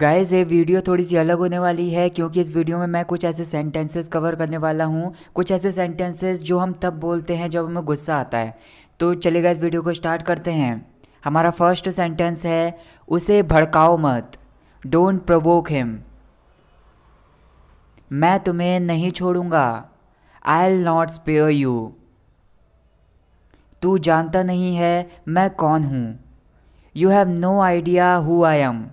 guys ये video थोड़ी सी अलग होने वाली है क्योंकि इस वीडियो में मैं कुछ ऐसे सेंटेंसेस कवर करने वाला हूँ कुछ ऐसे सेंटेंसेस जो हम तब बोलते हैं जब हमें गुस्सा आता है तो चलेगा इस वीडियो को स्टार्ट करते हैं हमारा फर्स्ट सेंटेंस है उसे भड़काओ मत डोंट प्रवोक हिम मैं तुम्हें नहीं छोड़ूंगा I'll not spare you तू जानता नहीं है मैं कौन हूँ you have no idea who I am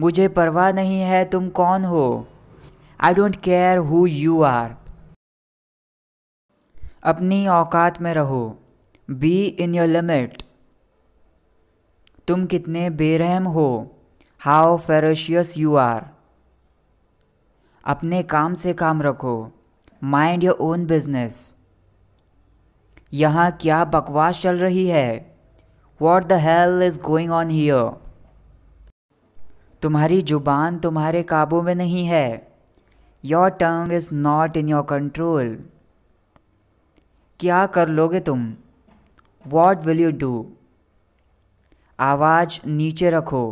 मुझे परवाह नहीं है तुम कौन हो I don't care who you are अपनी औकात में रहो बी इन योर लिमिट तुम कितने बेरहम हो हाउ फेरोशियस यू आर अपने काम से काम रखो माइंड योर ओन बिजनेस यहाँ क्या बकवास चल रही है what the hell is going on here तुम्हारी जुबान तुम्हारे काबू में नहीं है your tongue is not in your control क्या कर लोगे तुम वॉट विल यू डू आवाज़ नीचे रखो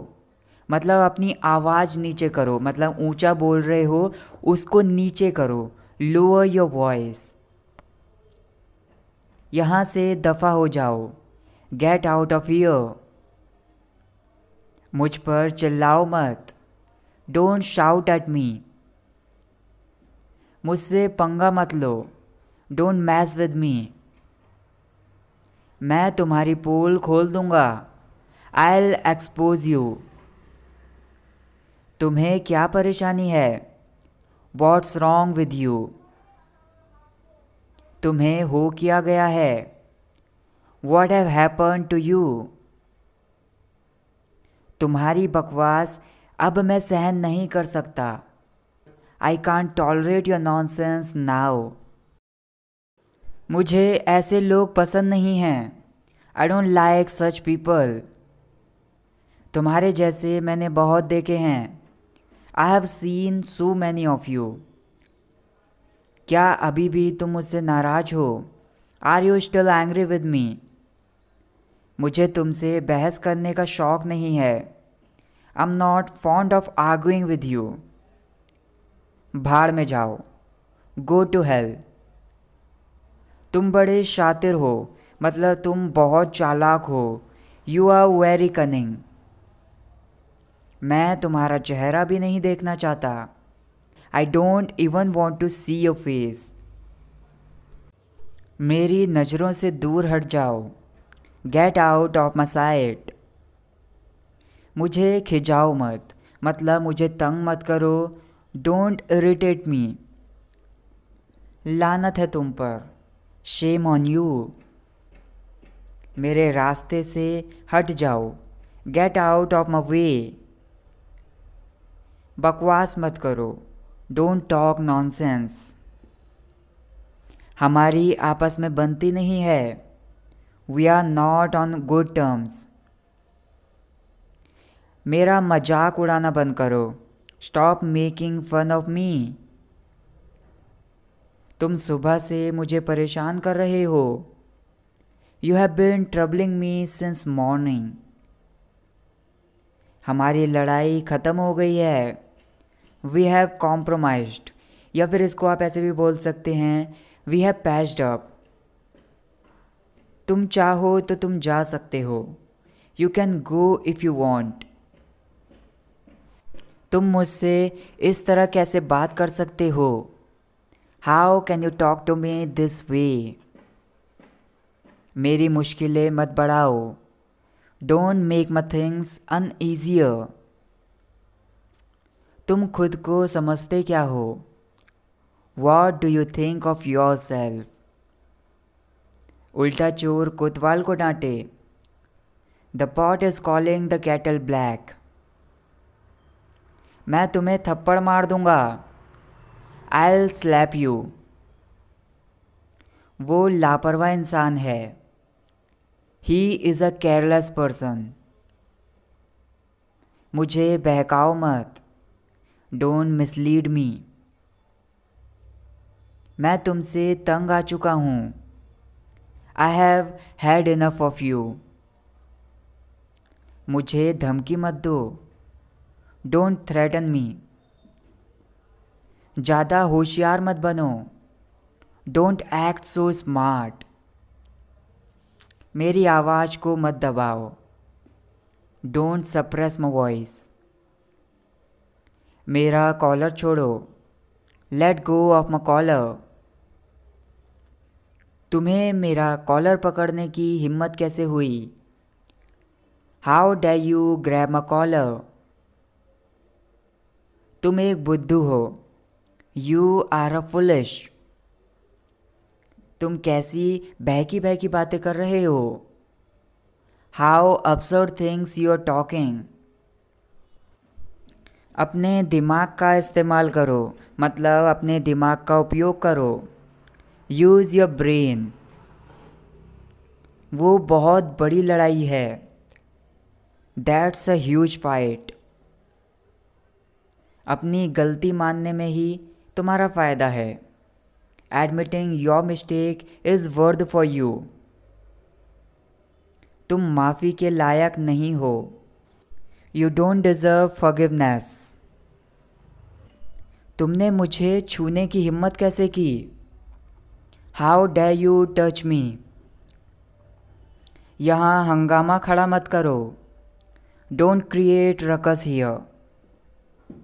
मतलब अपनी आवाज़ नीचे करो मतलब ऊंचा बोल रहे हो उसको नीचे करो लोअर योर वॉइस यहाँ से दफ़ा हो जाओ गेट आउट ऑफ योर मुझ पर चिल्लाओ मत डोंट शाउट एट मी मुझसे पंगा मत लो डोंट मैस विद मी मैं तुम्हारी पोल खोल दूंगा आई एल एक्सपोज यू तुम्हें क्या परेशानी है वॉट्स रॉन्ग विद यू तुम्हें हो किया गया है what have happen to you तुम्हारी बकवास अब मैं सहन नहीं कर सकता I can't tolerate your nonsense now मुझे ऐसे लोग पसंद नहीं हैं I don't like such people तुम्हारे जैसे मैंने बहुत देखे हैं I have seen so many of you क्या अभी भी तुम मुझसे नाराज हो are you still angry with me मुझे तुमसे बहस करने का शौक़ नहीं है आई am not fond of arguing with you भाड़ में जाओ गो टू हेल तुम बड़े शातिर हो मतलब तुम बहुत चालाक हो यू आर वेरी कनिंग मैं तुम्हारा चेहरा भी नहीं देखना चाहता I don't even want to see your face मेरी नज़रों से दूर हट जाओ get out of my sight मुझे खिंचाओ मत मतलब मुझे तंग मत करो डोंट इरिटेट मी लानत है तुम पर शेम ऑन यू मेरे रास्ते से हट जाओ get out of my way बकवास मत करो डोंट टॉक नॉन सेंस हमारी आपस में बनती नहीं है we are not on good terms मेरा मजाक उड़ाना बंद करो stop making fun of me तुम सुबह से मुझे परेशान कर रहे हो you have been troubling me since morning हमारी लड़ाई ख़त्म हो गई है वी हैव कॉम्प्रोमाइज या फिर इसको आप ऐसे भी बोल सकते हैं वी हैव पैच्ड अप तुम चाहो तो तुम जा सकते हो you can go if you want तुम मुझसे इस तरह कैसे बात कर सकते हो how can you talk to me this way मेरी मुश्किलें मत बढ़ाओ डोंट मेक म थिंग्स अन ईजियर तुम खुद को समझते क्या हो what do you think of yourself उल्टा चोर कोतवाल को डांटे the pot is calling the kettle black मैं तुम्हें थप्पड़ मार दूंगा आई एल स्लैप यू वो लापरवाह इंसान है he is a careless person मुझे बहकाओ मत डोंट मिसलीड मी मैं तुमसे तंग आ चुका हूँ I have had enough of you मुझे धमकी मत दो डोंट थ्रेटन मी ज़्यादा होशियार मत बनो डोंट एक्ट सो स्मार्ट मेरी आवाज़ को मत दबाओ डोंट सप्रेस माई वॉइस मेरा कॉलर छोड़ो let go of my collar तुम्हें मेरा कॉलर पकड़ने की हिम्मत कैसे हुई how dare you grab a collar तुम एक बुद्धू हो यू आर अ फुलिश तुम कैसी बहकी बहकी बातें कर रहे हो how absurd things you are talking अपने दिमाग का इस्तेमाल करो मतलब अपने दिमाग का उपयोग करो यूज़ योर ब्रेन वो बहुत बड़ी लड़ाई है दैट्स अ ह्यूज फाइट अपनी गलती मानने में ही तुम्हारा फ़ायदा है admitting your mistake is worth for you तुम माफ़ी के लायक नहीं हो यू डोंट डिज़र्व फॉरगिवनेस तुमने मुझे छूने की हिम्मत कैसे की how dare you touch me यहाँ हंगामा खड़ा मत करो डोंट क्रिएट रकस हियर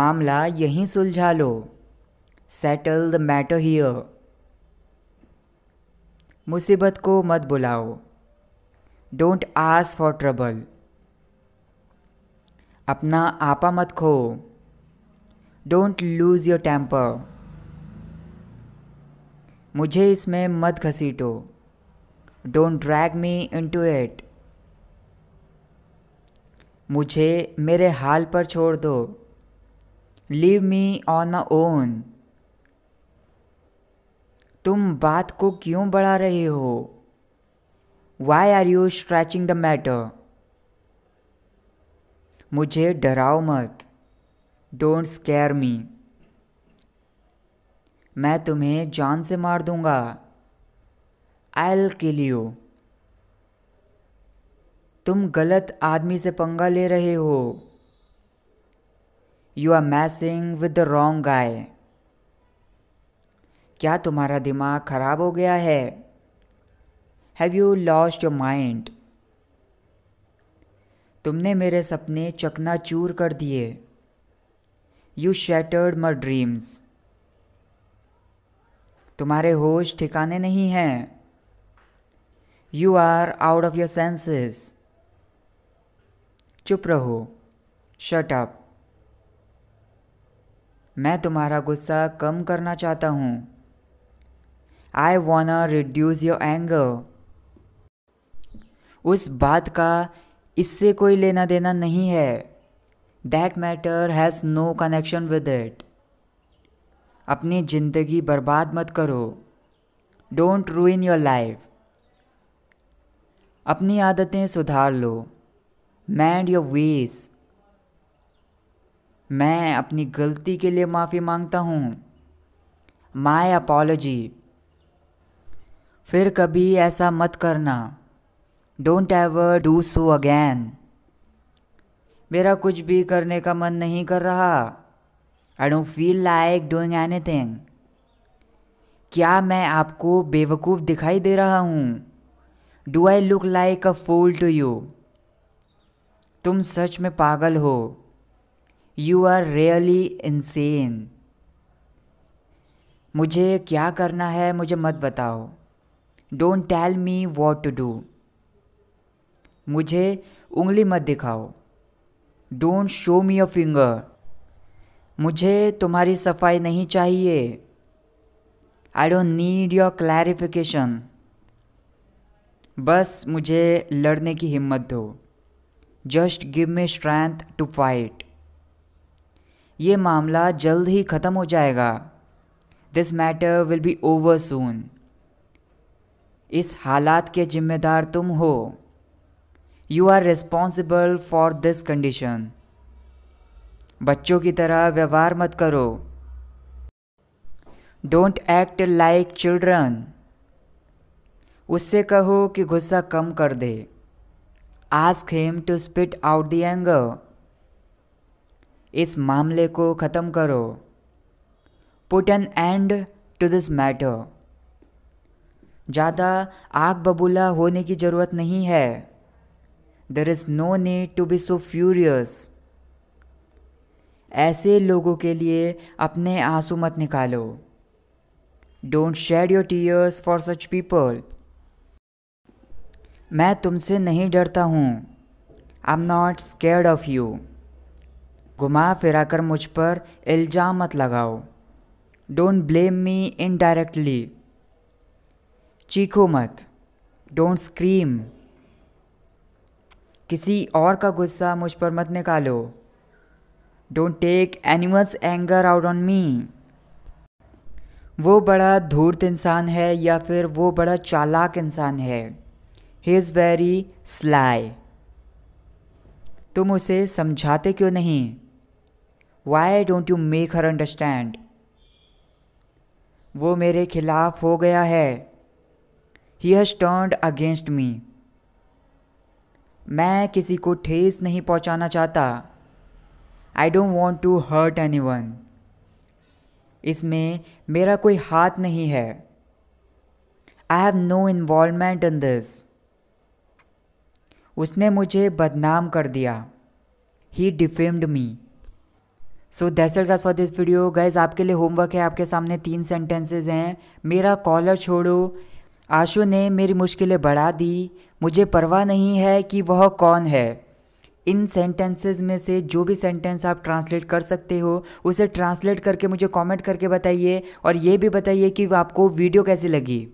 मामला यहीं सुलझा लो सेटल द मैटर हियर मुसीबत को मत बुलाओ डोंट आस फॉर ट्रबल अपना आपा मत खो डोंट लूज़ योर टेम्पर मुझे इसमें मत घसीटो don't drag me to it मुझे मेरे हाल पर छोड़ दो leave me on a own तुम बात को क्यों बढ़ा रहे हो why are you stretching the matter मुझे डराओ मत डोंट स्केयर मी मैं तुम्हें जान से मार दूंगा आई एल किल यू तुम गलत आदमी से पंगा ले रहे हो you are messing with the wrong guy क्या तुम्हारा दिमाग खराब हो गया है have you lost your mind तुमने मेरे सपने चकना चूर कर दिए यू शैटर्ड माई ड्रीम्स तुम्हारे होश ठिकाने नहीं हैं you are out of your senses चुप रहो शट अप मैं तुम्हारा गुस्सा कम करना चाहता हूँ I want reduce your anger उस बात का इससे कोई लेना देना नहीं है that matter has no connection with it अपनी ज़िंदगी बर्बाद मत करो डोंट रूइन योर लाइफ अपनी आदतें सुधार लो मैंड योर वेज मैं अपनी गलती के लिए माफ़ी मांगता हूँ माई अपॉलोजी फिर कभी ऐसा मत करना don't ever do so again मेरा कुछ भी करने का मन नहीं कर रहा I don't feel like doing anything क्या मैं आपको बेवकूफ़ दिखाई दे रहा हूँ do I look like a fool to you तुम सच में पागल हो यू आर रियली इंसेन मुझे क्या करना है मुझे मत बताओ don't tell me what to do मुझे उंगली मत दिखाओ don't show me a finger मुझे तुम्हारी सफाई नहीं चाहिए I don't need your clarification बस मुझे लड़ने की हिम्मत दो just give me strength to fight ये मामला जल्द ही ख़त्म हो जाएगा this matter will be over soon इस हालात के जिम्मेदार तुम हो you are responsible for this condition बच्चों की तरह व्यवहार मत करो डोंट एक्ट लाइक चिल्ड्रन उससे कहो कि गुस्सा कम कर दे ask him to spit out the anger इस मामले को ख़त्म करो put an end to this matter ज़्यादा आग बबूला होने की ज़रूरत नहीं है there is no need to be so furious ऐसे लोगों के लिए अपने आंसू मत निकालो don't shed your tears for such people मैं तुमसे नहीं डरता हूँ I am not scared of you घुमा फिरा कर मुझ पर इल्ज़ाम मत लगाओ डोंट ब्लेम मी इनडायरेक्टली चीखो मत डोंट स्क्रीम किसी और का गुस्सा मुझ पर मत निकालो don't take animals anger out on me वो बड़ा धूर्त इंसान है या फिर वो बड़ा चालाक इंसान है ही इज़ वेरी स्लाई तुम उसे समझाते क्यों नहीं why don't you make her understand वो मेरे खिलाफ हो गया है he has turned against me मैं किसी को ठेस नहीं पहुंचाना चाहता I don't want to hurt anyone इसमें मेरा कोई हाथ नहीं है I have no involvement in this उसने मुझे बदनाम कर दिया ही डिफेम्ड मी सो दैसल का स्वाद इस वीडियो गैस आपके लिए होमवर्क है आपके सामने तीन सेंटेंसेज हैं मेरा कॉलर छोड़ो आशु ने मेरी मुश्किलें बढ़ा दी मुझे परवाह नहीं है कि वह कौन है इन सेंटेंसेस में से जो भी सेंटेंस आप ट्रांसलेट कर सकते हो उसे ट्रांसलेट करके मुझे कमेंट करके बताइए और ये भी बताइए कि आपको वीडियो कैसी लगी